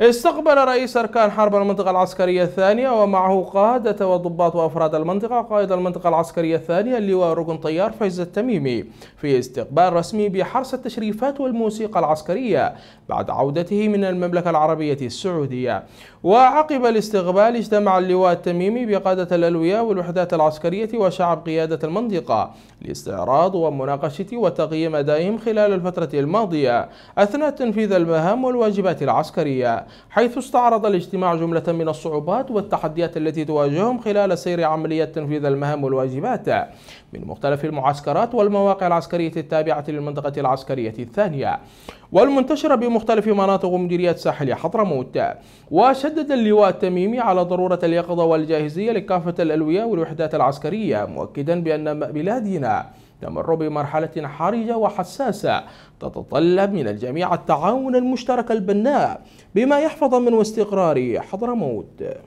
استقبل رئيس أركان حرب المنطقة العسكرية الثانية ومعه قادة وضباط وأفراد المنطقة قائد المنطقة العسكرية الثانية اللواء ركن طيار فايز التميمي في استقبال رسمي بحرس التشريفات والموسيقى العسكرية بعد عودته من المملكة العربية السعودية وعقب الاستقبال اجتمع اللواء التميمي بقادة الألوية والوحدات العسكرية وشعب قيادة المنطقة لاستعراض ومناقشة وتقييم أدائهم خلال الفترة الماضية أثناء تنفيذ المهام والواجبات العسكرية حيث استعرض الاجتماع جملة من الصعوبات والتحديات التي تواجههم خلال سير عملية تنفيذ المهام والواجبات من مختلف المعسكرات والمواقع العسكرية التابعة للمنطقة العسكرية الثانية والمنتشرة بمختلف مناطق مديرية ساحل حضرموت وشدد اللواء التميمي على ضرورة اليقظة والجاهزية لكافة الألوية والوحدات العسكرية مؤكدا بأن بلادنا تمر بمرحلة حرجة وحساسة تتطلب من الجميع التعاون المشترك البناء بما يحفظ من استقرار حضرموت